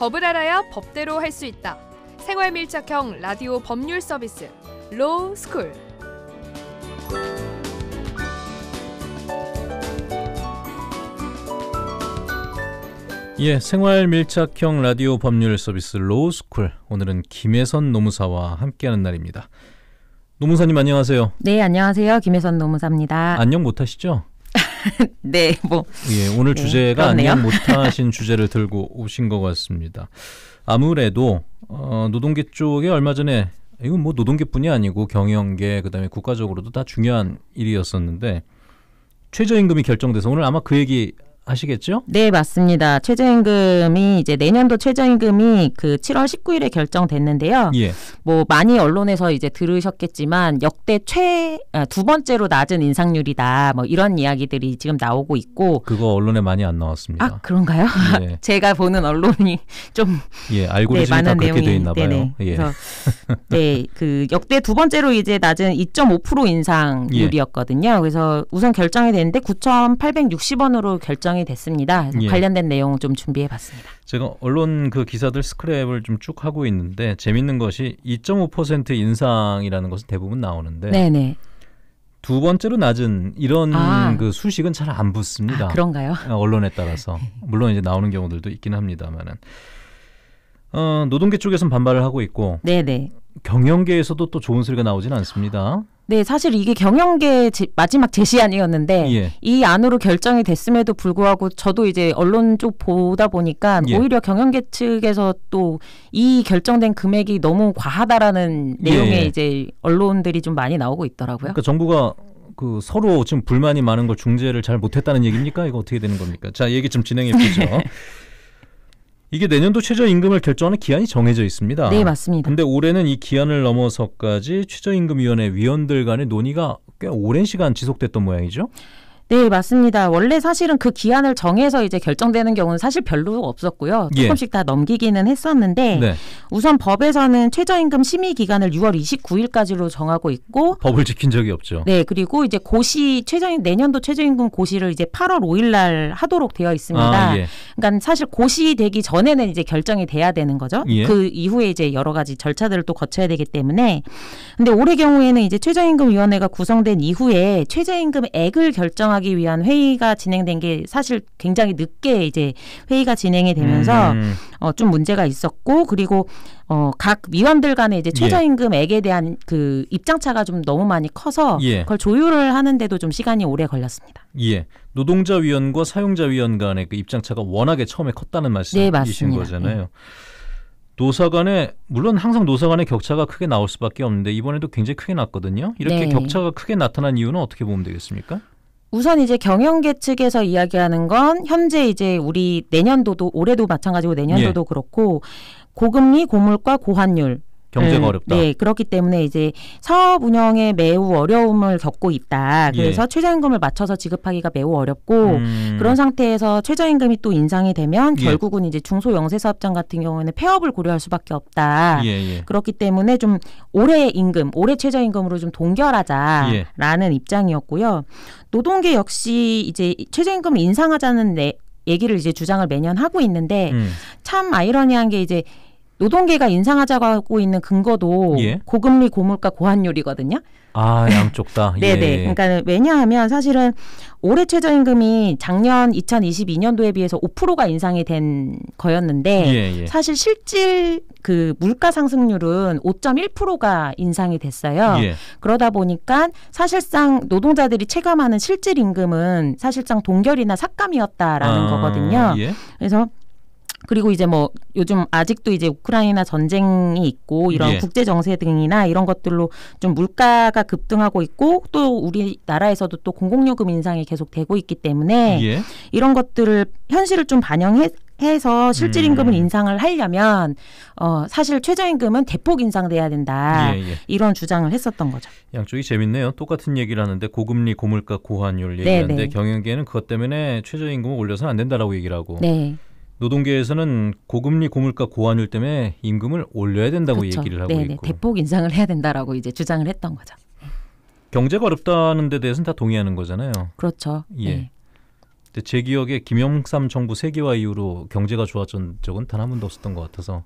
법을 알아야 법대로 할 수 있다. 생활 밀착형 라디오 법률 서비스 로우 스쿨. 예, 생활 밀착형 라디오 법률 서비스 로우 스쿨. 오늘은 김혜선 노무사와 함께하는 날입니다. 노무사님 안녕하세요. 네, 안녕하세요. 김혜선 노무사입니다. 안녕 못 하시죠? 네, 뭐. 예, 오늘 네, 주제가 안녕 못하신 주제를 들고 오신 것 같습니다. 아무래도 어, 노동계 쪽에 얼마 전에 이건 뭐 노동계뿐이 아니고 경영계 그다음에 국가적으로도 다 중요한 일이었었는데 최저임금이 결정돼서 오늘 아마 그 얘기 아시겠죠? 네, 맞습니다. 최저임금이 이제 내년도 최저임금이 그 7월 19일에 결정됐는데요. 예. 뭐 많이 언론에서 이제 들으셨겠지만 역대 최두 아, 번째로 낮은 인상률이다. 뭐 이런 이야기들이 지금 나오고 있고 그거 언론에 많이 안 나왔습니다. 아, 그런가요? 예. 제가 보는 언론이 좀 예, 알고리즘이 네, 그렇게 돼 있나 봐요. 네네. 예. 네, 그 역대 두 번째로 이제 낮은 2.5% 인상률이었거든요. 그래서 우선 결정이 됐는데 9,860원으로 결정 결정이 됐습니다. 예. 관련된 내용 좀 준비해 봤습니다. 제가 언론 그 기사들 스크랩을 좀 쭉 하고 있는데 재밌는 것이 2.5% 인상이라는 것은 대부분 나오는데 네네. 두 번째로 낮은 이런 아. 그 수식은 잘 안 붙습니다. 아, 그런가요? 아, 언론에 따라서 네. 물론 이제 나오는 경우들도 있긴 합니다만은 어, 노동계 쪽에서는 반발을 하고 있고 네네. 경영계에서도 또 좋은 소리가 나오지는 않습니다. 네, 사실 이게 경영계 제, 마지막 제시안이었는데 예. 이 안으로 결정이 됐음에도 불구하고 저도 이제 언론 쪽 보다 보니까 예. 오히려 경영계 측에서 또 이 결정된 금액이 너무 과하다라는 예, 내용의 예. 이제 언론들이 좀 많이 나오고 있더라고요. 그러니까 정부가 그 서로 지금 불만이 많은 걸 중재를 잘 못했다는 얘기입니까? 이거 어떻게 되는 겁니까? 자, 얘기 좀 진행해 보죠. 이게 내년도 최저임금을 결정하는 기한이 정해져 있습니다. 네, 맞습니다. 근데 올해는 이 기한을 넘어서까지 최저임금위원회 위원들 간의 논의가 꽤 오랜 시간 지속됐던 모양이죠. 네, 맞습니다. 원래 사실은 그 기한을 정해서 이제 결정되는 경우는 사실 별로 없었고요. 예. 조금씩 예. 다 넘기기는 했었는데 네. 우선 법에서는 최저임금 심의 기간을 6월 29일까지로 정하고 있고 법을 지킨 적이 없죠. 네, 그리고 이제 고시 최저임 내년도 최저임금 고시를 이제 8월 5일 날 하도록 되어 있습니다. 아, 예. 그러니까 사실 고시 되기 전에는 이제 결정이 돼야 되는 거죠. 예. 그 이후에 이제 여러 가지 절차들을 또 거쳐야 되기 때문에 근데 올해 경우에는 이제 최저임금 위원회가 구성된 이후에 최저임금액을 결정하 정하기 위한 회의가 진행된 게 사실 굉장히 늦게 이제 회의가 진행이 되면서 음. 어, 좀 문제가 있었고 그리고 어, 각 위원들 간의 이제 예. 최저임금액에 대한 그 입장차가 좀 너무 많이 커서 예. 그걸 조율을 하는데도 좀 시간이 오래 걸렸습니다. 예. 노동자 위원과 사용자 위원 간의 그 입장차가 워낙에 처음에 컸다는 말씀이신 네, 거잖아요. 예. 노사 간에 물론 항상 노사 간의 격차가 크게 나올 수밖에 없는데 이번에도 굉장히 크게 났거든요. 이렇게 네. 격차가 크게 나타난 이유는 어떻게 보면 되겠습니까? 우선 이제 경영계 측에서 이야기하는 건 현재 이제 우리 내년도도 올해도 마찬가지고 내년도도 예. 그렇고 고금리, 고물과 고환율 경제가 네, 어렵다. 네, 그렇기 때문에 이제 사업 운영에 매우 어려움을 겪고 있다. 예. 그래서 예. 최저임금을 맞춰서 지급하기가 매우 어렵고 음. 그런 상태에서 최저임금이 또 인상이 되면 예. 결국은 이제 중소 영세 사업장 같은 경우에는 폐업을 고려할 수밖에 없다. 예, 그렇기 때문에 좀 올해 임금, 올해 최저임금으로 좀 동결하자라는 입장이었고요. 노동계 역시 이제 최저임금 인상하자는 얘기를 이제 주장을 매년 하고 있는데 음. 참 아이러니한 게 이제 노동계가 인상하자고 하고 있는 근거도 예? 고금리 고물가 고환율이거든요. 아 양쪽 다. 네네. 네. 예. 그러니까 왜냐하면 사실은 올해 최저임금이 작년 2022년도에 비해서 5%가 인상이 된 거였는데 예, 예, 사실 실질 그 물가 상승률은 5.1%가 인상이 됐어요. 예. 그러다 보니까 사실상 노동자들이 체감하는 실질 임금은 사실상 동결이나 삭감이었다라는 아, 거거든요. 예. 그래서 그리고 이제 뭐 요즘 아직도 이제 우크라이나 전쟁이 있고 이런 예. 국제 정세 등이나 이런 것들로 좀 물가가 급등하고 있고 또 우리나라에서도 또 공공요금 인상이 계속 되고 있기 때문에 예. 이런 것들을 현실을 좀 반영해 해서 실질 음. 임금을 음. 인상을 하려면 어 사실 최저임금은 대폭 인상돼야 된다 예, 예. 이런 주장을 했었던 거죠. 양쪽이 재밌네요. 똑같은 얘기를 하는데 고금리, 고물가, 고환율 네, 얘기하는데 네. 경영계는 그것 때문에 최저임금을 올려서는 안 된다라고 얘기를 하고. 네. 노동계에서는 고금리 고물가 고환율 때문에 임금을 올려야 된다고 그렇죠. 얘기를 하고 네네. 있고 대폭 인상을 해야 된다라고 이제 주장을 했던 거죠. 경제가 어렵다는 데 대해서는 다 동의하는 거잖아요. 그렇죠. 예. 네. 근데 제 기억에 김영삼 정부 세계화 이후로 경제가 좋았던 적은 단 한 번도 없었던 것 같아서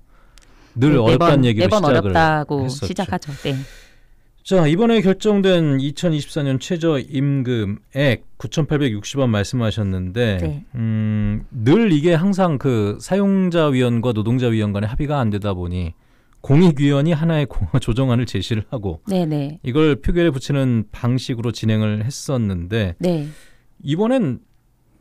늘 네, 어렵다는 얘기로 시작을 어렵다고 했었죠. 시작하죠. 네. 자, 이번에 결정된 2024년 최저 임금액 9,860원 말씀하셨는데 네. 음, 늘 이게 항상 그 사용자 위원과 노동자 위원 간의 합의가 안 되다 보니 공익위원이 하나의 조정안을 제시를 하고 네네. 네. 이걸 표결에 붙이는 방식으로 진행을 했었는데 네. 이번엔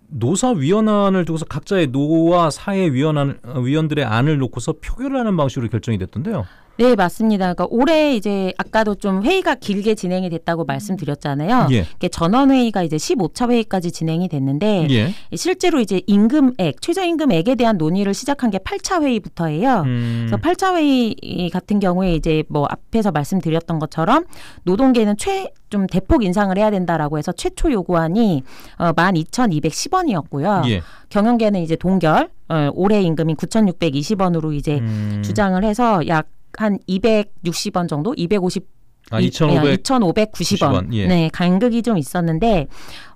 노사위원안을 두고서 각자의 노와 사회 위원안, 어, 위원들의 안을 놓고서 표결을 하는 방식으로 결정이 됐던데요. 네, 맞습니다. 그러니까 올해 이제 아까도 좀 회의가 길게 진행이 됐다고 말씀드렸잖아요. 예. 전원 회의가 이제 15차 회의까지 진행이 됐는데 예. 실제로 이제 임금액, 최저임금액에 대한 논의를 시작한 게 8차 회의부터예요. 음. 그래서 8차 회의 같은 경우에 이제 뭐 앞에서 말씀드렸던 것처럼 노동계는 최 좀 대폭 인상을 해야 된다라고 해서 최초 요구안이 어, 12,210원이었고요. 예. 경영계는 이제 동결 어, 올해 임금인 9,620원으로 이제 음. 주장을 해서 약한 260원 정도, 250 아, 2,500, 2,590원. 예, 예. 네, 간극이 좀 있었는데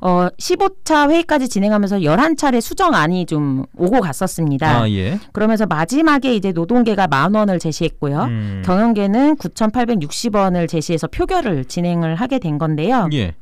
어 15차 회의까지 진행하면서 11차례 수정안이 좀 오고 갔었습니다. 아, 예. 그러면서 마지막에 이제 노동계가 만 원을 제시했고요. 음. 경영계는 9,860원을 제시해서 표결을 진행을 하게 된 건데요. 예.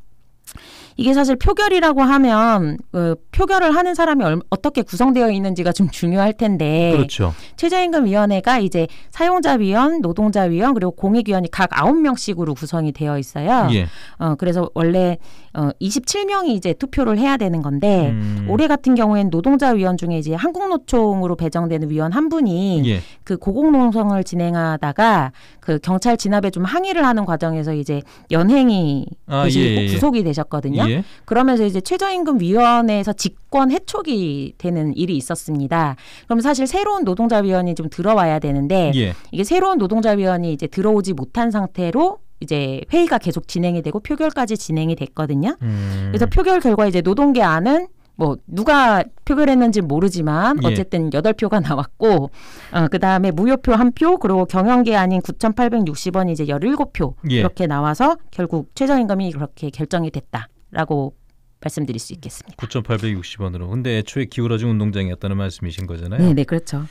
이게 사실 표결이라고 하면 그 표결을 하는 사람이 얼, 어떻게 구성되어 있는지가 좀 중요할 텐데 그렇죠. 최저임금위원회가 이제 사용자위원, 노동자위원 그리고 공익위원이 각 아홉 명씩으로 구성이 되어 있어요. 예. 어, 그래서 원래 어, 27명이 이제 투표를 해야 되는 건데 음. 올해 같은 경우에는 노동자위원 중에 이제 한국노총으로 배정되는 위원 한 분이 예. 그 고공농성을 진행하다가 그 경찰 진압에 좀 항의를 하는 과정에서 이제 연행이 아, 예, 예, 예. 구속이 되셨거든요. 예. 그러면서 이제 최저임금위원회에서 직권 해촉이 되는 일이 있었습니다. 그럼 사실 새로운 노동자위원이 좀 들어와야 되는데 예. 이게 새로운 노동자위원이 이제 들어오지 못한 상태로 이제 회의가 계속 진행이 되고 표결까지 진행이 됐거든요. 음. 그래서 표결 결과 이제 노동계안은 뭐 누가 표결했는지 모르지만 예. 어쨌든 여덟 예. 표가 나왔고 어, 그다음에 무효표 한 표 그리고 경영계안인 9,860원이 이제 열일곱 표 예. 이렇게 나와서 결국 최저임금이 그렇게 결정이 됐다. 라고 말씀드릴 수 있겠습니다. 9,860원으로. 근데 애초에 기울어진 운동장이었다는 말씀이신 거잖아요. 네, 네, 그렇죠.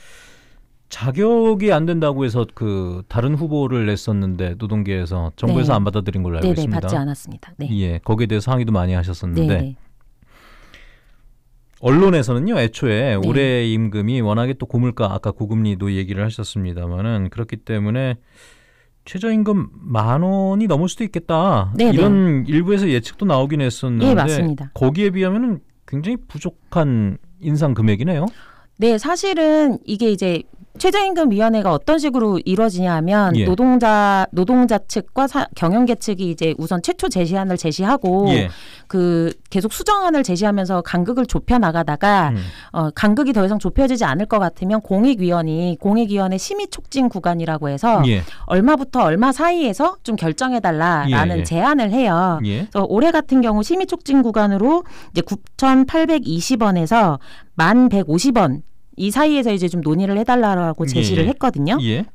자격이 안 된다고 해서 그 다른 후보를 냈었는데 노동계에서 정부에서 네. 안 받아들인 걸로 알고 네네, 네, 있습니다. 받지 않았습니다. 네. 예, 거기에 대해서 항의도 많이 하셨었는데 네네. 네. 언론에서는요, 애초에 네. 올해 임금이 워낙에 또 고물가 아까 고금리도 얘기를 하셨습니다만은 그렇기 때문에 최저임금 만 원이 넘을 수도 있겠다. 네, 네 이런 일부에서 예측도 나오긴 했었는데 예, 맞습니다. 거기에 비하면은 굉장히 부족한 인상 금액이네요. 네, 사실은 이게 이제 최저임금위원회가 어떤 식으로 이루어지냐 하면 예. 노동자 노동자 측과 사, 경영계 측이 이제 우선 최초 제시안을 제시하고 예. 그 계속 수정안을 제시하면서 간극을 좁혀 나가다가 음. 어, 간극이 더 이상 좁혀지지 않을 것 같으면 공익위원이 공익위원회 심의 촉진 구간이라고 해서 예. 얼마부터 얼마 사이에서 좀 결정해 달라라는 예, 예. 제안을 해요. 예. 그래서 올해 같은 경우 심의 촉진 구간으로 이제 9,820원에서 1,150원 이 사이에서 이제 좀 논의를 해달라고 예. 제시를 예. 했거든요. 예.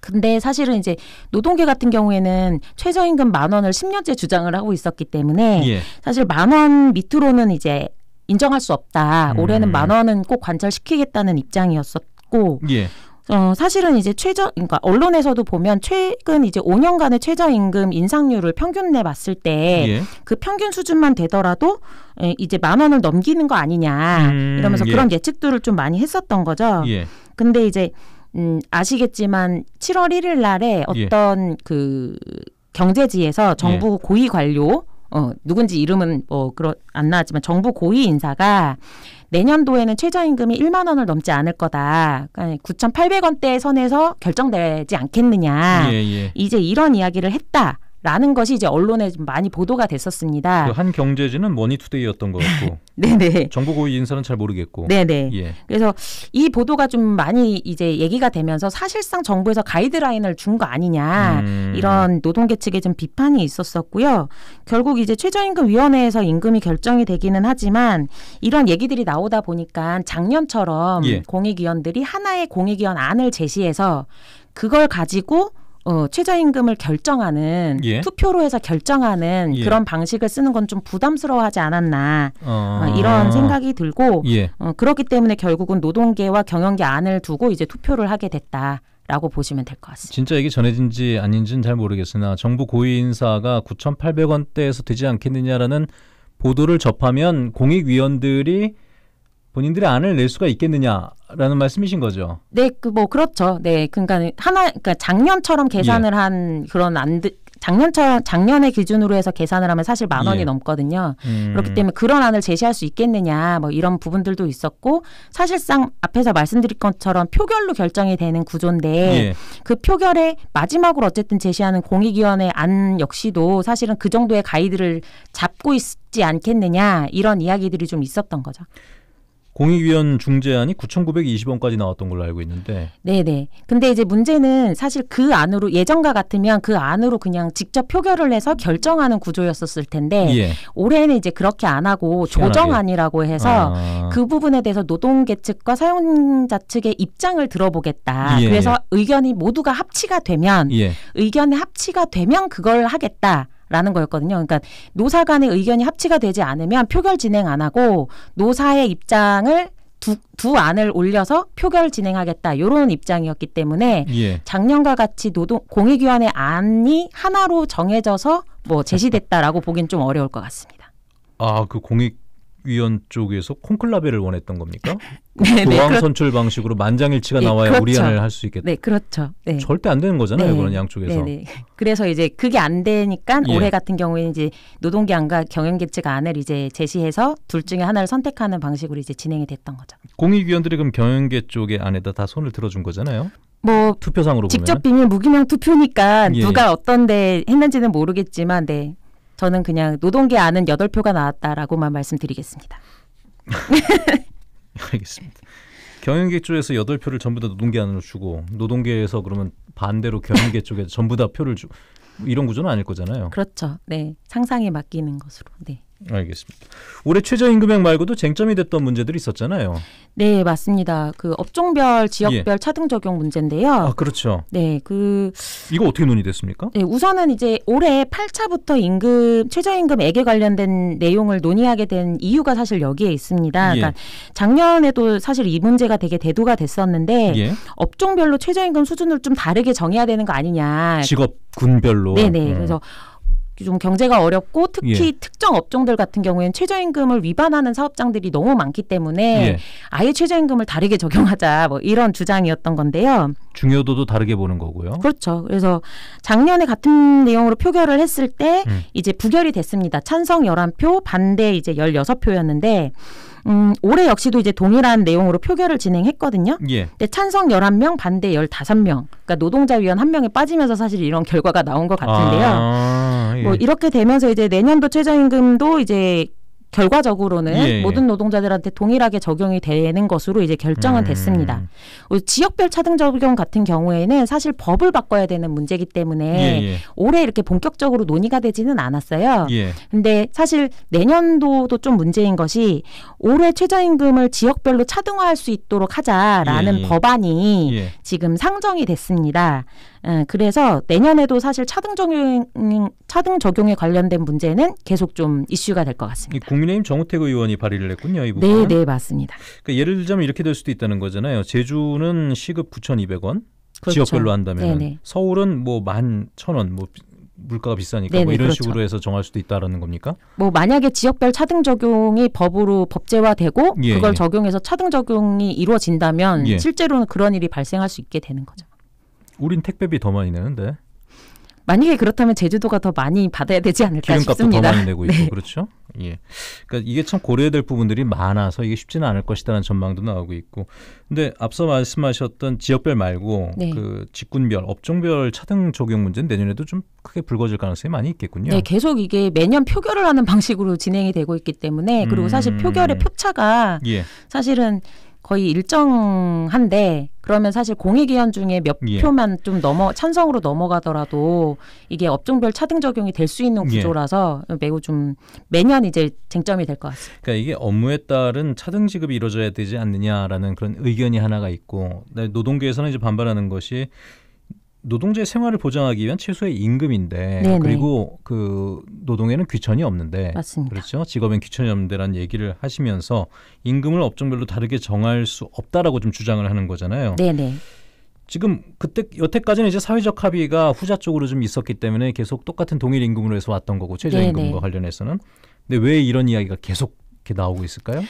근데 사실은 이제 노동계 같은 경우에는 최저임금 만 원을 10년째 주장을 하고 있었기 때문에 예. 사실 만 원 밑으로는 이제 인정할 수 없다. 올해는 음. 만 원은 꼭 관철시키겠다는 입장이었었고 예. 어, 사실은 이제 최저, 그러니까 언론에서도 보면 최근 이제 5년간의 최저임금 인상률을 평균 내봤을 때그 예. 그 평균 수준만 되더라도 예, 이제 만 원을 넘기는 거 아니냐 음, 이러면서 예. 그런 예측들을 좀 많이 했었던 거죠. 예. 근데 이제 음, 아시겠지만 7월 1일 날에 예. 어떤 그 경제지에서 정부 고위 관료 어, 누군지 이름은 뭐 그렇 안 나왔지만 정부 고위 인사가 내년도에는 최저임금이 1만 원을 넘지 않을 거다. 그러니까 9,800원대 선에서 결정되지 않겠느냐. 예, 예. 이제 이런 이야기를 했다. 라는 것이 이제 언론에 많이 보도가 됐었습니다. 그한 경제지는 머니투데이였던 것 같고, 네네. 정부 고위 인사는 잘 모르겠고, 네네. 예. 그래서 이 보도가 좀 많이 이제 얘기가 되면서 사실상 정부에서 가이드라인을 준 거 아니냐 음... 이런 노동계측의 좀 비판이 있었었고요. 결국 이제 최저임금 위원회에서 임금이 결정이 되기는 하지만 이런 얘기들이 나오다 보니까 작년처럼 예. 공익위원들이 하나의 공익위원 안을 제시해서 그걸 가지고 어, 최저임금을 결정하는 예. 투표로 해서 결정하는 예. 그런 방식을 쓰는 건 좀 부담스러워하지 않았나 어... 어, 이런 아. 생각이 들고 예. 어, 그렇기 때문에 결국은 노동계와 경영계 안을 두고 이제 투표를 하게 됐다. 라고 보시면 될 것 같습니다. 진짜 이게 전해진지 아닌지는 잘 모르겠으나 정부 고위 인사가 9,800원대에서 되지 않겠느냐라는 보도를 접하면 공익위원들이 본인들이 안을 낼 수가 있겠느냐라는 말씀이신 거죠. 네, 그 뭐 그렇죠. 네, 그러니까 하나, 그러니까 작년처럼 계산을 예. 한 그런 안드 작년처럼 작년의 기준으로 해서 계산을 하면 사실 만 원이 예. 넘거든요. 음. 그렇기 때문에 그런 안을 제시할 수 있겠느냐, 뭐 이런 부분들도 있었고 사실상 앞에서 말씀드린 것처럼 표결로 결정이 되는 구조인데 예. 그 표결에 마지막으로 어쨌든 제시하는 공익위원회 안 역시도 사실은 그 정도의 가이드를 잡고 있지 않겠느냐 이런 이야기들이 좀 있었던 거죠. 공익위원 중재안이 9,920원까지 나왔던 걸로 알고 있는데. 네네. 근데 이제 문제는 사실 그 안으로 예전과 같으면 그 안으로 그냥 직접 표결을 해서 결정하는 구조였었을 텐데 예. 올해는 이제 그렇게 안 하고 조정안이라고 해서 아. 그 부분에 대해서 노동계 측과 사용자 측의 입장을 들어보겠다. 예, 예. 그래서 의견이 모두가 합치가 되면 예. 의견이 합치가 되면 그걸 하겠다. 라는 거였거든요. 그러니까 노사 간의 의견이 합치가 되지 않으면 표결 진행 안 하고 노사의 입장을 두, 두 안을 올려서 표결 진행하겠다 이런 입장이었기 때문에 예. 작년과 같이 노동 공익위원회 안이 하나로 정해져서 뭐 제시됐다라고 보긴 기좀 어려울 것 같습니다. 아그 공익 위원 쪽에서 콩클라베를 원했던 겁니까? 네, 네, 교황 선출 방식으로 만장일치가 네, 나와야 그렇죠. 우리안을 할 수 있겠다. 네, 그렇죠. 네. 절대 안 되는 거잖아요, 네. 그런 양쪽에서. 네, 네, 그래서 이제 그게 안 되니까 예. 올해 같은 경우에는 이제 노동계안과 경영계측 안을 이제 제시해서 둘 중에 하나를 선택하는 방식으로 이제 진행이 됐던 거죠. 공익위원들이 그럼 경영계 쪽의 안에다 다 손을 들어준 거잖아요. 뭐 투표상으로 직접 보면. 비밀 무기명 투표니까 예. 누가 어떤데 했는지는 모르겠지만, 네. 저는 그냥 노동계 아는 여덟 표가 나왔다라고만 말씀드리겠습니다. 알겠습니다. 경영계 쪽에서 여덟 표를 전부 다 노동계 안으로 주고 노동계에서 그러면 반대로 경영계 쪽에 전부 다 표를 주 뭐 이런 구조는 아닐 거잖아요. 그렇죠. 네. 상상에 맡기는 것으로. 네. 알겠습니다. 올해 최저임금액 말고도 쟁점이 됐던 문제들이 있었잖아요. 네, 맞습니다. 그 업종별, 지역별 예. 차등 적용 문제인데요. 아, 그렇죠. 네, 그 이거 어떻게 논의됐습니까? 네, 우선은 이제 올해 8차부터 임금 최저임금액에 관련된 내용을 논의하게 된 이유가 사실 여기에 있습니다. 예. 그러니까 작년에도 사실 이 문제가 되게 대두가 됐었는데 예. 업종별로 최저임금 수준을 좀 다르게 정해야 되는 거 아니냐. 직업 군별로. 네네. 음. 그래서 좀 경제가 어렵고 특히 예. 특정 업종들 같은 경우에는 최저임금을 위반하는 사업장들이 너무 많기 때문에 예. 아예 최저임금을 다르게 적용하자 뭐 이런 주장이었던 건데요. 중요도도 다르게 보는 거고요. 그렇죠. 그래서 작년에 같은 내용으로 표결을 했을 때 음. 이제 부결이 됐습니다. 찬성 열한 표 반대 이제 열여섯 표였는데 음, 올해 역시도 이제 동일한 내용으로 표결을 진행했거든요. 예. 근데 찬성 열한 명 반대 열다섯 명 그러니까 노동자위원 한명이 빠지면서 사실 이런 결과가 나온 것 같은데요. 아. 예. 뭐 이렇게 되면서 이제 내년도 최저임금도 이제 결과적으로는 예. 모든 노동자들한테 동일하게 적용이 되는 것으로 이제 결정은 음. 됐습니다. 어, 지역별 차등 적용 같은 경우에는 사실 법을 바꿔야 되는 문제이기 때문에 예, 예. 올해 이렇게 본격적으로 논의가 되지는 않았어요. 그런데 예. 사실 내년도도 좀 문제인 것이 올해 최저임금을 지역별로 차등화할 수 있도록 하자라는 예, 예. 법안이 예. 지금 상정이 됐습니다. 예, 그래서 내년에도 사실 차등 적용 음, 차등 적용에 관련된 문제는 계속 좀 이슈가 될 것 같습니다. 국민의힘 정우택 의원이 발의를 했군요, 이 부분. 네, 네 맞습니다. 그러니까 예를 들자면 이렇게 될 수도 있다는 거잖아요. 제주는 시급 9,200원. 그렇죠. 지역별로 한다면 네, 네. 서울은 뭐 11,000원 뭐 물가가 비싸니까 네네, 뭐 네, 이런 그렇죠. 식으로 해서 정할 수도 있다라는 겁니까? 뭐 만약에 지역별 차등 적용이 법으로 법제화되고 예, 그걸 예. 적용해서 차등 적용이 이루어진다면 예. 실제로는 그런 일이 발생할 수 있게 되는 거죠. 우린 택배비 더 많이 내는데. 만약에 그렇다면 제주도가 더 많이 받아야 되지 않을까 기름값도 싶습니다. 더 많이 내고 있고 네. 그렇죠. 예, 그러니까 이게 참 고려해야 될 부분들이 많아서 이게 쉽지는 않을 것이라는 다 전망도 나오고 있고, 근데 앞서 말씀하셨던 지역별 말고 네. 그 직군별, 업종별 차등 적용 문제는 내년에도 좀 크게 불거질 가능성이 많이 있겠군요. 네, 계속 이게 매년 표결을 하는 방식으로 진행이 되고 있기 때문에 그리고 사실 음. 표결의 표차가 예. 사실은 거의 일정한데 그러면 사실 공익위원 중에 몇 예. 표만 좀 넘어 찬성으로 넘어가더라도 이게 업종별 차등 적용이 될 수 있는 예. 구조라서 예. 매우 좀 매년 이제 쟁점이 될 것 같습니다. 그러니까 이게 업무에 따른 차등 지급이 이루어져야 되지 않느냐라는 그런 의견이 하나가 있고 네, 노동계에서는 이제 반발하는 것이 노동자의 생활을 보장하기 위한 최소의 임금인데 네네. 그리고 그 노동에는 귀천이 없는데 맞습니다. 그렇죠 직업엔 귀천이 없는데라는 얘기를 하시면서 임금을 업종별로 다르게 정할 수 없다라고 좀 주장을 하는 거잖아요. 네네. 지금 그때 여태까지는 이제 사회적 합의가 후자 쪽으로 좀 있었기 때문에 계속 똑같은 동일 임금으로 해서 왔던 거고 최저 임금과 관련해서는 근데 왜 이런 이야기가 계속 이렇게 나오고 있을까요?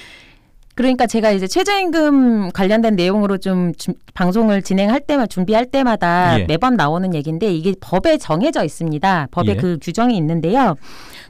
그러니까 제가 이제 최저임금 관련된 내용으로 좀 주, 방송을 진행할 때만 준비할 때마다 예. 매번 나오는 얘기인데 이게 법에 정해져 있습니다. 법에 예. 그 규정이 있는데요.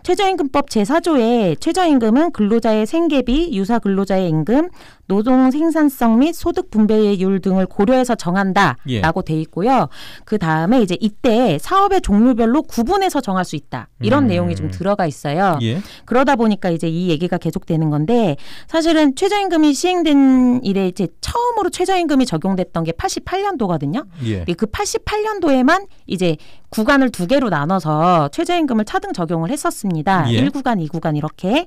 최저임금법 제4조에 최저임금은 근로자의 생계비, 유사 근로자의 임금, 노동 생산성 및 소득 분배율 등을 고려해서 정한다라고 예. 돼 있고요. 그 다음에 이제 이때 사업의 종류별로 구분해서 정할 수 있다 이런 음. 내용이 좀 들어가 있어요. 예. 그러다 보니까 이제 이 얘기가 계속되는 건데 사실은 최저임금이 시행된 이래 이제 처음으로 최저임금이 적용됐던 게 88년도거든요. 예. 그 88년도에만 이제 구간을 두 개로 나눠서 최저임금을 차등 적용을 했었습니다. 예. 일구간이구간 이렇게.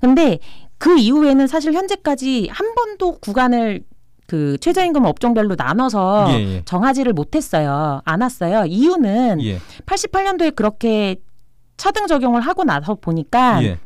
근데 그 이후에는 사실 현재까지 한 번도 구간을 그 최저임금 업종별로 나눠서 예예. 예. 정하지를 못했어요. 안 왔어요. 이유는 예. 88년도에 그렇게 차등 적용을 하고 나서 보니까 예.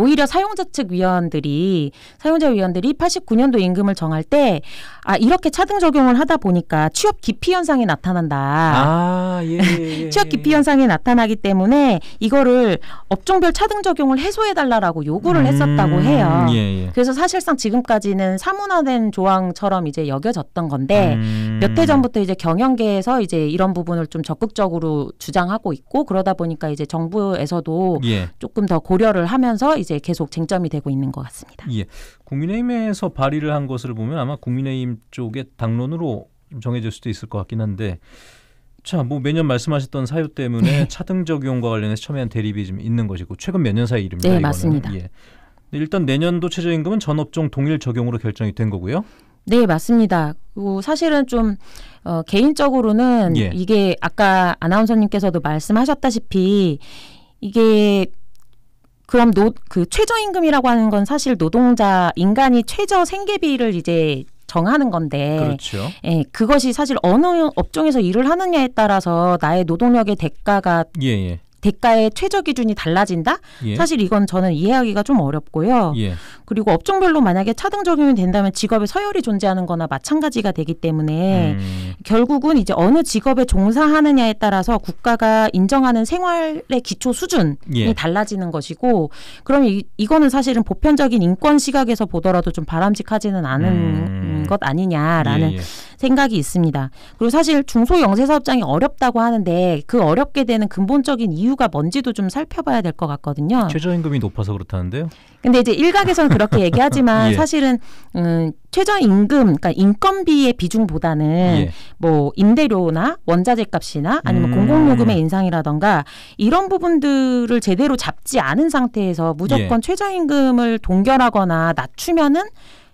오히려 사용자 측 위원들이 사용자 위원들이 89년도 임금을 정할 때 아 이렇게 차등 적용을 하다 보니까 취업 기피 현상이 나타난다. 아, 예, 예, 예. 취업 예, 기피 예. 현상이 나타나기 때문에 이거를 업종별 차등 적용을 해소해 달라라고 요구를 음, 했었다고 해요. 예, 그래서 사실상 지금까지는 사문화된 조항처럼 이제 여겨졌던 건데 음. 몇해 전부터 이제 경영계에서 이제 이런 부분을 좀 적극적으로 주장하고 있고 그러다 보니까 이제 정부에서도 조금 더 고려를 하면서 이제 계속 쟁점이 되고 있는 것 같습니다. 예. 국민의힘에서 발의를 한 것을 보면 아마 국민의힘 쪽의 당론으로 정해질 수도 있을 것 같긴 한데 자, 뭐 매년 말씀하셨던 사유 때문에 네. 차등 적용과 관련해서 첨예한 대립이 좀 있는 것이고 최근 몇 년 사이 일입니다. 네, 이거는. 맞습니다. 예. 일단 내년도 최저임금은 전 업종 동일 적용으로 결정이 된 거고요. 네, 맞습니다. 그 사실은 좀 어, 개인적으로는 예. 이게 아까 아나운서님께서도 말씀하셨다시피 이게 그럼 노 그 최저임금이라고 하는 건 사실 노동자 인간이 최저 생계비를 이제 정하는 건데 그렇죠. 예, 그것이 사실 어느 업종에서 일을 하느냐에 따라서 나의 노동력의 대가가 예, 예. 대가의 최저 기준이 달라진다? 예. 사실 이건 저는 이해하기가 좀 어렵고요. 예. 그리고 업종별로 만약에 차등 적용이 된다면 직업의 서열이 존재하는 거나 마찬가지가 되기 때문에 음. 결국은 이제 어느 직업에 종사하느냐에 따라서 국가가 인정하는 생활의 기초 수준이 예. 달라지는 것이고 그럼 이, 이거는 사실은 보편적인 인권 시각에서 보더라도 좀 바람직하지는 않은 음. 것 아니냐라는 예, 예. 생각이 있습니다. 그리고 사실 중소영세 사업장이 어렵다고 하는데 그 어렵게 되는 근본적인 이유가 뭔지도 좀 살펴봐야 될 것 같거든요. 최저임금이 높아서 그렇다는데요. 근데 이제 일각에서는 그렇게 얘기하지만 예. 사실은 음, 최저임금, 그러니까 인건비의 비중보다는 예. 뭐 임대료나 원자재 값이나 아니면 음. 공공요금의 인상이라던가 이런 부분들을 제대로 잡지 않은 상태에서 무조건 예. 최저임금을 동결하거나 낮추면은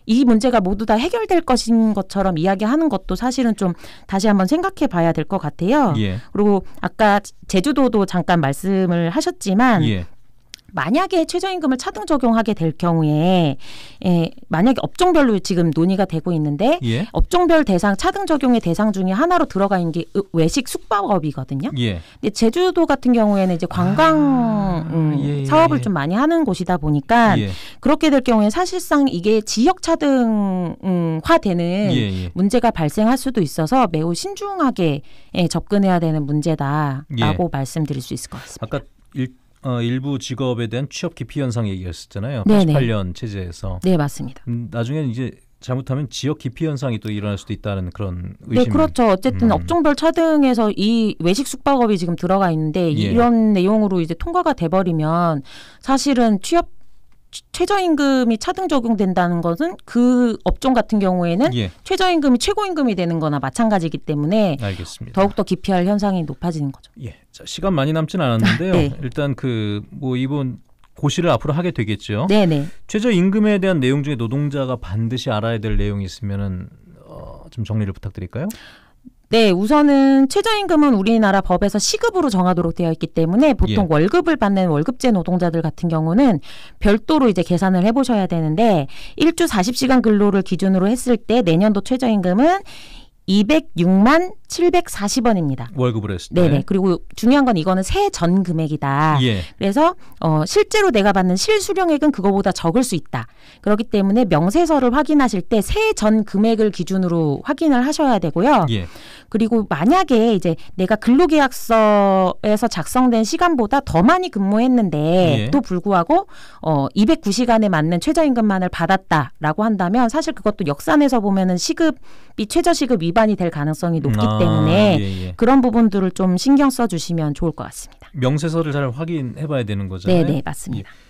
이 문제가 모두 다 해결될 것인 것처럼 이야기하는 것도 사실은 좀 다시 한번 생각해 봐야 될 것 같아요. 예. 그리고 아까 제주도도 잠깐 말씀을 하셨지만 예. 만약에 최저임금을 차등 적용하게 될 경우에 예, 만약에 업종별로 지금 논의가 되고 있는데 예? 업종별 대상 차등 적용의 대상 중에 하나로 들어가 있는 게 외식 숙박업이거든요. 예. 근데 제주도 같은 경우에는 이제 관광 아, 음, 예, 예 사업을 예. 좀 많이 하는 곳이다 보니까 예. 그렇게 될 경우에 사실상 이게 지역 차등화되는 음, 문제가 발생할 수도 있어서 매우 신중하게 접근해야 되는 문제다라고 말씀드릴 수 있을 것 같습니다. 아까 일, 어, 일부 직업에 대한 취업 기피 현상 얘기였었잖아요 네네. 88년 체제에서. 네 맞습니다. 음, 나중에 이제 잘못하면 지역 기피 현상이 또 일어날 수도 있다는 그런 의심. 네, 그렇죠. 어쨌든 음. 업종별 차등에서 이 외식 숙박업이 지금 들어가 있는데 예. 이런 내용으로 이제 통과가 돼버리면 사실은 취업 최저임금이 차등 적용된다는 것은 그 업종 같은 경우에는 예. 최저임금이 최고임금이 되는 거나 마찬가지이기 때문에 알겠습니다. 더욱더 기피할 현상이 높아지는 거죠. 예. 자, 시간 많이 남진 않았는데요. 네. 일단 그 뭐 이번 고시를 앞으로 하게 되겠죠. 네네. 최저임금에 대한 내용 중에 노동자가 반드시 알아야 될 내용이 있으면은 어, 좀 정리를 부탁드릴까요? 네, 우선은 최저임금은 우리나라 법에서 시급으로 정하도록 되어 있기 때문에 보통 예. 월급을 받는 월급제 노동자들 같은 경우는 별도로 이제 계산을 해보셔야 되는데 1주 40시간 근로를 기준으로 했을 때 내년도 최저임금은 206만 740원입니다. 월급을 했을 때. 네네. 그리고 중요한 건 이거는 세전 금액이다. 예. 그래서 어, 실제로 내가 받는 실수령액은 그거보다 적을 수 있다. 그렇기 때문에 명세서를 확인하실 때세전 금액을 기준으로 확인을 하셔야 되고요. 예. 그리고 만약에 이제 내가 근로계약서에서 작성된 시간보다 더 많이 근무했는데 예. 또 불구하고 어, 209시간에 맞는 최저임금만을 받았다라고 한다면 사실 그것도 역산해서 보면은 시급이 최저시급 위반이 될 가능성이 높기 아. 때문에 때문에 아, 예, 예. 그런 부분들을 좀 신경 써 주시면 좋을 것 같습니다. 명세서를 잘 확인해 봐야 되는 거잖 네, 네, 맞습니다. 예.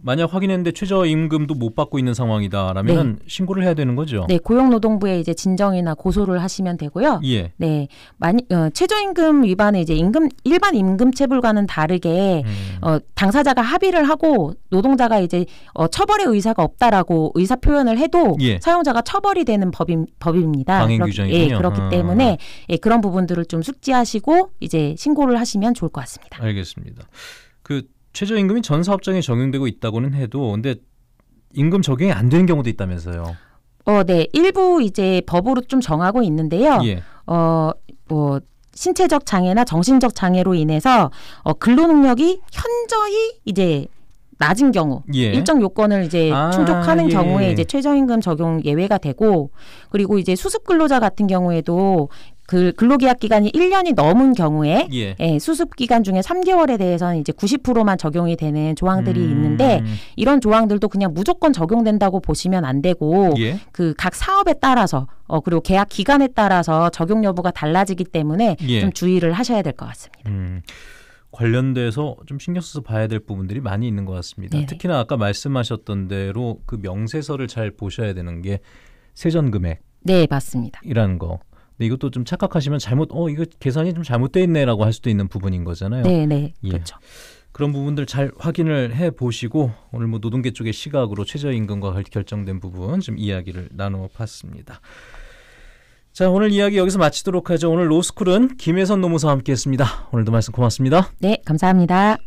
만약 확인했는데 최저임금도 못 받고 있는 상황이다라면 네. 신고를 해야 되는 거죠. 네, 고용노동부에 이제 진정이나 고소를 하시면 되고요. 예. 네, 많이 어, 최저임금 위반은 이제 임금 일반 임금체불과는 다르게 음. 어, 당사자가 합의를 하고 노동자가 이제 어, 처벌의 의사가 없다라고 의사 표현을 해도 예. 사용자가 처벌이 되는 법인, 법입니다. 방임 규정이 예, 그렇기 아. 때문에 예, 그런 부분들을 좀 숙지하시고 이제 신고를 하시면 좋을 것 같습니다. 알겠습니다. 그 최저임금이 전 사업장에 적용되고 있다고는 해도 근데 임금 적용이 안 되는 경우도 있다면서요. 어, 네. 일부 이제 법으로 좀 정하고 있는데요. 예. 어, 뭐 신체적 장애나 정신적 장애로 인해서 어, 근로 능력이 현저히 이제 낮은 경우 예. 일정 요건을 이제 아, 충족하는 예. 경우에 이제 최저임금 적용 예외가 되고 그리고 이제 수습 근로자 같은 경우에도 그 근로계약 기간이 1년이 넘은 경우에 예. 예, 수습 기간 중에 3개월에 대해서는 이제 90%만 적용이 되는 조항들이 음. 있는데 이런 조항들도 그냥 무조건 적용된다고 보시면 안 되고 예. 그각 사업에 따라서 어 그리고 계약 기간에 따라서 적용 여부가 달라지기 때문에 예. 좀 주의를 하셔야 될 것 같습니다. 음. 관련돼서 좀 신경 써서 봐야 될 부분들이 많이 있는 것 같습니다. 네네. 특히나 아까 말씀하셨던 대로 그 명세서를 잘 보셔야 되는 게 세전 금액. 네, 맞습니다. 이라는 거. 근데 이것도 좀 착각하시면 잘못 어 이거 계산이 좀 잘못돼 있네라고 할 수도 있는 부분인 거잖아요. 네, 네. 예. 그렇죠. 그런 부분들 잘 확인을 해 보시고 오늘 뭐 노동계 쪽의 시각으로 최저임금과 결정된 부분 좀 이야기를 나누어 봤습니다. 자, 오늘 이야기 여기서 마치도록 하죠. 오늘 로스쿨은 김혜선 노무사와 함께했습니다. 오늘도 말씀 고맙습니다. 네, 감사합니다.